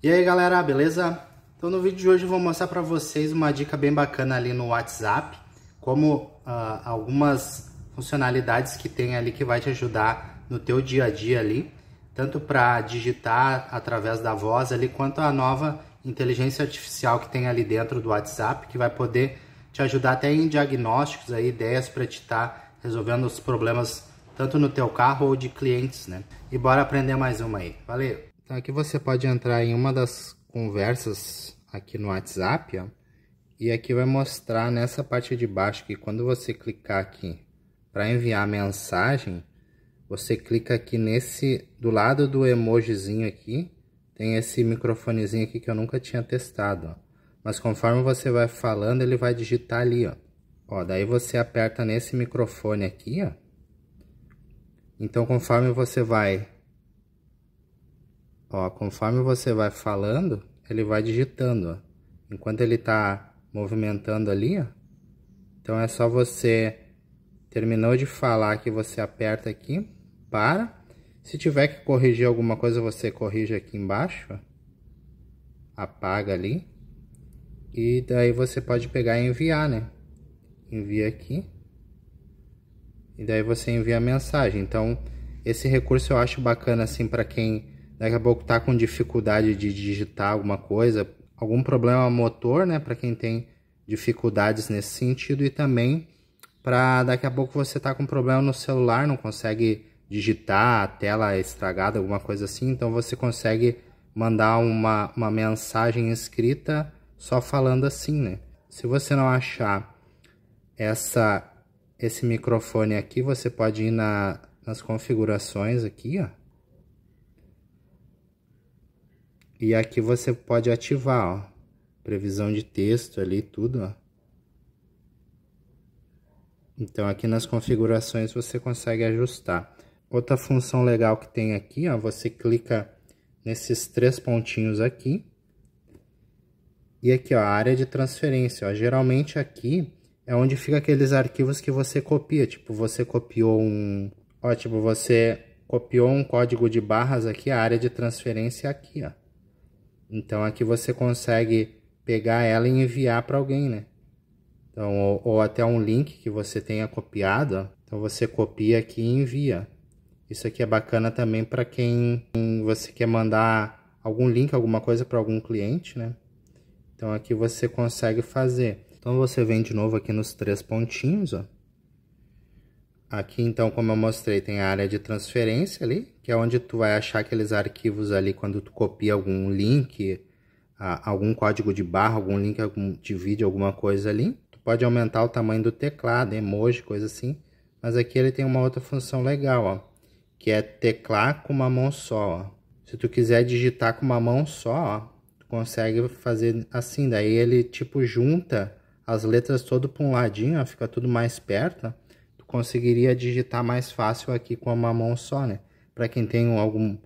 E aí galera, beleza? Então no vídeo de hoje eu vou mostrar para vocês uma dica bem bacana ali no WhatsApp, como ah, algumas funcionalidades que tem ali que vai te ajudar no teu dia a dia ali, tanto para digitar através da voz ali, quanto a nova inteligência artificial que tem ali dentro do WhatsApp, que vai poder te ajudar até em diagnósticos aí, ideias para te estar tá resolvendo os problemas tanto no teu carro ou de clientes, né? E bora aprender mais uma aí. Valeu! Tá, aqui você pode entrar em uma das conversas aqui no WhatsApp, ó, e aqui vai mostrar nessa parte de baixo que quando você clicar aqui para enviar mensagem, você clica aqui nesse, do lado do emojizinho aqui, tem esse microfonezinho aqui que eu nunca tinha testado, ó. Mas conforme você vai falando, ele vai digitar ali, ó. Ó, daí você aperta nesse microfone aqui, ó. Então, conforme você vai Ó, conforme você vai falando, ele vai digitando, ó. Enquanto ele tá movimentando ali, ó. Então é só você terminou de falar que você aperta aqui, para. Se tiver que corrigir alguma coisa, você corrige aqui embaixo, apaga ali. E daí você pode pegar e enviar, né? Envia aqui. E daí você envia a mensagem. Então, esse recurso eu acho bacana assim para quem daqui a pouco tá com dificuldade de digitar alguma coisa, algum problema motor, né, para quem tem dificuldades nesse sentido e também para daqui a pouco você tá com problema no celular, não consegue digitar, a tela é estragada, alguma coisa assim, então você consegue mandar uma, uma mensagem escrita só falando assim, né? Se você não achar essa esse microfone aqui, você pode ir na, nas configurações aqui, ó. E aqui você pode ativar, ó. Previsão de texto ali, tudo, ó. Então, aqui nas configurações você consegue ajustar. Outra função legal que tem aqui, ó, você clica nesses três pontinhos aqui. E aqui, ó, a área de transferência, ó. Geralmente aqui é onde fica aqueles arquivos que você copia. Tipo, você copiou um... Ó, tipo, você copiou um código de barras aqui, a área de transferência é aqui, ó. Então aqui você consegue pegar ela e enviar para alguém, né? Então, ou, ou, até um link que você tenha copiado. Então você copia aqui e envia. Isso aqui é bacana também para quem, quem você quer mandar algum link, alguma coisa para algum cliente, né? Então aqui você consegue fazer. Então você vem de novo aqui nos três pontinhos, ó. Aqui então, como eu mostrei, tem a área de transferência ali, que é onde tu vai achar aqueles arquivos ali quando tu copia algum link, algum código de barra, algum link de vídeo, alguma coisa ali. Tu pode aumentar o tamanho do teclado, emoji, coisa assim. Mas aqui ele tem uma outra função legal, ó, que é teclar com uma mão só. Ó. Se tu quiser digitar com uma mão só, ó, tu consegue fazer assim. Daí ele tipo junta as letras todo para um ladinho, ó, fica tudo mais perto. Tu conseguiria digitar mais fácil aqui com uma mão só, né? para quem tem algum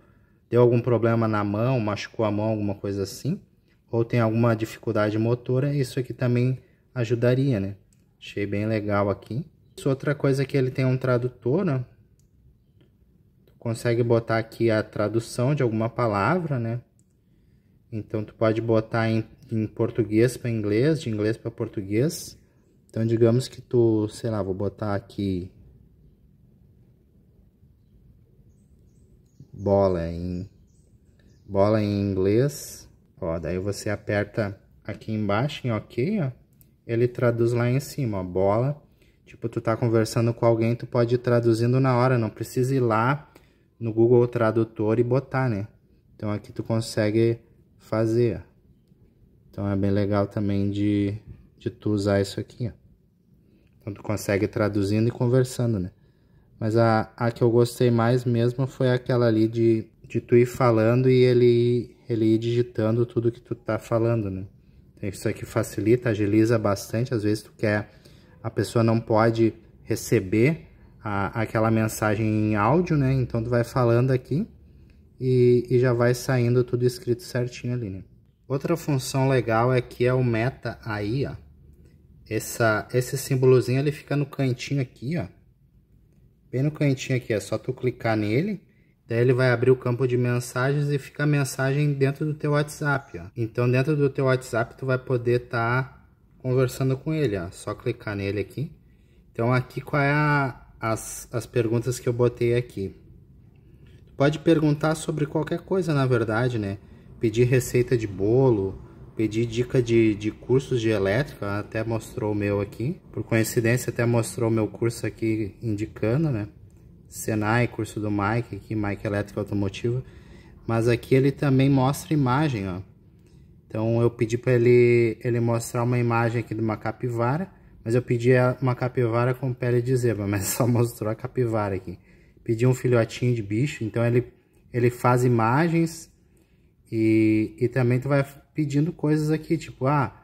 deu algum problema na mão, machucou a mão, alguma coisa assim, ou tem alguma dificuldade motora, isso aqui também ajudaria, né? Achei bem legal aqui. Isso, outra coisa é que ele tem um tradutor, né? Tu consegue botar aqui a tradução de alguma palavra, né? Então tu pode botar em, em português para inglês, de inglês para português. Então digamos que tu, sei lá, vou botar aqui bola em bola em inglês. Ó, daí você aperta aqui embaixo em OK, ó. Ele traduz lá em cima, ó, bola. Tipo, tu tá conversando com alguém, tu pode ir traduzindo na hora, não precisa ir lá no Google Tradutor e botar, né? Então aqui tu consegue fazer. Então é bem legal também de, de tu usar isso aqui, ó. Então tu consegue traduzindo e conversando, né? Mas a, a que eu gostei mais mesmo foi aquela ali de, de tu ir falando e ele, ele ir digitando tudo que tu tá falando, né? isso aqui facilita, agiliza bastante. Às vezes tu quer, a pessoa não pode receber a, aquela mensagem em áudio, né? Então tu vai falando aqui e, e, já vai saindo tudo escrito certinho ali, né? Outra função legal é que é o meta aí, ó. Essa, esse símbolozinho ele fica no cantinho aqui, ó bem no cantinho aqui, é só tu clicar nele, daí ele vai abrir o campo de mensagens e fica a mensagem dentro do teu WhatsApp, ó. Então dentro do teu WhatsApp tu vai poder estar tá conversando com ele, ó. Só clicar nele aqui. Então aqui qual é a, as, as perguntas que eu botei aqui. Tu pode perguntar sobre qualquer coisa, na verdade, né? Pedir receita de bolo, Pedi dica de, de cursos de elétrica, até mostrou o meu aqui. Por coincidência, até mostrou o meu curso aqui indicando, né? Senai, curso do Mike aqui, Mike Elétrica Automotiva. Mas aqui ele também mostra imagem, ó. Então eu pedi para ele, ele mostrar uma imagem aqui de uma capivara, mas eu pedi uma capivara com pele de zebra, mas só mostrou a capivara aqui. Pedi um filhotinho de bicho, então ele, ele faz imagens e, e também tu vai pedindo coisas aqui, tipo, ah,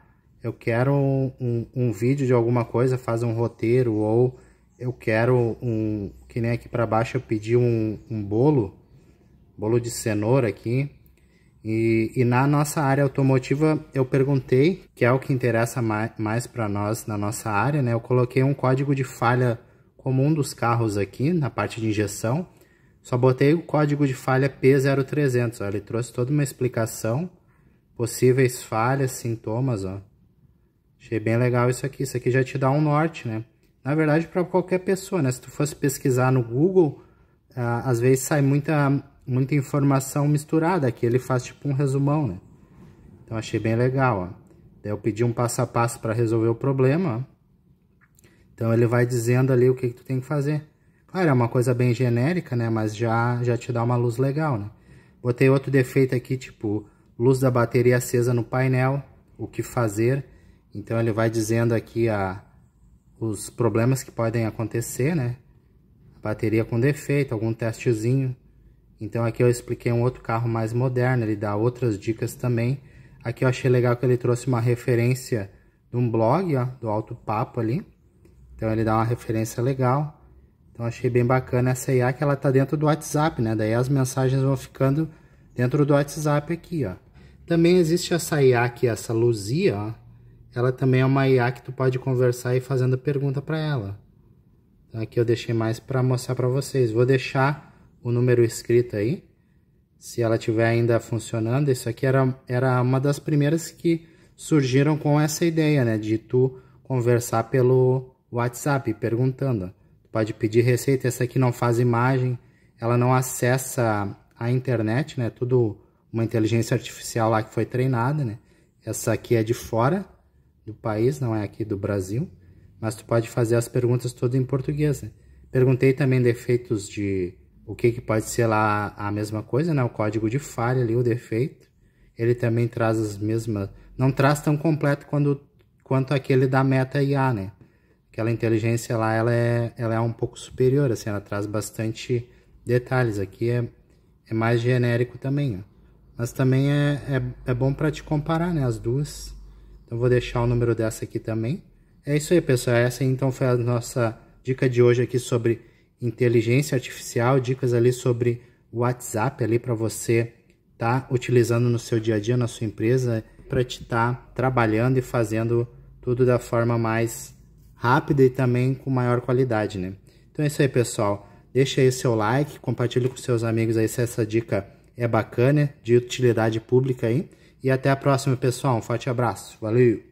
eu quero um, um, um vídeo de alguma coisa, faz um roteiro, ou eu quero um, que nem aqui para baixo eu pedi um, um, bolo, bolo de cenoura aqui, e, e, na nossa área automotiva eu perguntei, que é o que interessa mais, mais para nós na nossa área, né? Eu coloquei um código de falha comum dos carros aqui na parte de injeção, só botei o código de falha P0300, ó, ele trouxe toda uma explicação possíveis falhas, sintomas, ó. Achei bem legal isso aqui. Isso aqui já te dá um norte, né? Na verdade, para qualquer pessoa, né? Se tu fosse pesquisar no Google, às vezes sai muita, muita informação misturada. Aqui ele faz tipo um resumão, né? Então, achei bem legal, ó. Daí eu pedi um passo a passo para resolver o problema, ó. Então, ele vai dizendo ali o que, que tu tem que fazer. Claro, é uma coisa bem genérica, né? Mas já, já te dá uma luz legal, né? Botei outro defeito aqui, tipo luz da bateria acesa no painel, o que fazer. Então ele vai dizendo aqui a, ah, os problemas que podem acontecer, né? Bateria com defeito, algum testezinho. Então aqui eu expliquei um outro carro mais moderno, ele dá outras dicas também. Aqui eu achei legal que ele trouxe uma referência de um blog, ó, do Alto Papo ali. Então ele dá uma referência legal. Então achei bem bacana essa IA que ela tá dentro do WhatsApp, né? Daí as mensagens vão ficando dentro do WhatsApp aqui, ó. Também existe essa IA aqui, é essa Luzia, ela também é uma IA que tu pode conversar e fazendo pergunta para ela. Então, aqui eu deixei mais para mostrar para vocês. Vou deixar o número escrito aí, se ela tiver ainda funcionando. Isso aqui era, era uma das primeiras que surgiram com essa ideia, né? De tu conversar pelo WhatsApp, perguntando. Tu pode pedir receita, essa aqui não faz imagem, ela não acessa a internet, né? Tudo uma inteligência artificial lá que foi treinada, né? Essa aqui é de fora do país, não é aqui do Brasil, mas tu pode fazer as perguntas todas em português, né? Perguntei também defeitos de o que, que pode ser lá a mesma coisa, né? O código de falha ali, o defeito. Ele também traz as mesmas. Não traz tão completo quando, quanto aquele da Meta IA, né? Aquela inteligência lá, ela é, ela é um pouco superior, assim, ela traz bastante detalhes. Aqui é, é mais genérico também, ó. Mas também é, é, é bom para te comparar, né? As duas. Então vou deixar o número dessa aqui também. É isso aí, pessoal. Essa então foi a nossa dica de hoje aqui sobre inteligência artificial, dicas ali sobre WhatsApp ali para você tá utilizando no seu dia a dia, na sua empresa, para te estar tá trabalhando e fazendo tudo da forma mais rápida e também com maior qualidade, né? Então é isso aí, pessoal. Deixa aí seu like, compartilhe com seus amigos aí se essa dica é bacana, de utilidade pública aí. E até a próxima, pessoal. Um forte abraço. Valeu!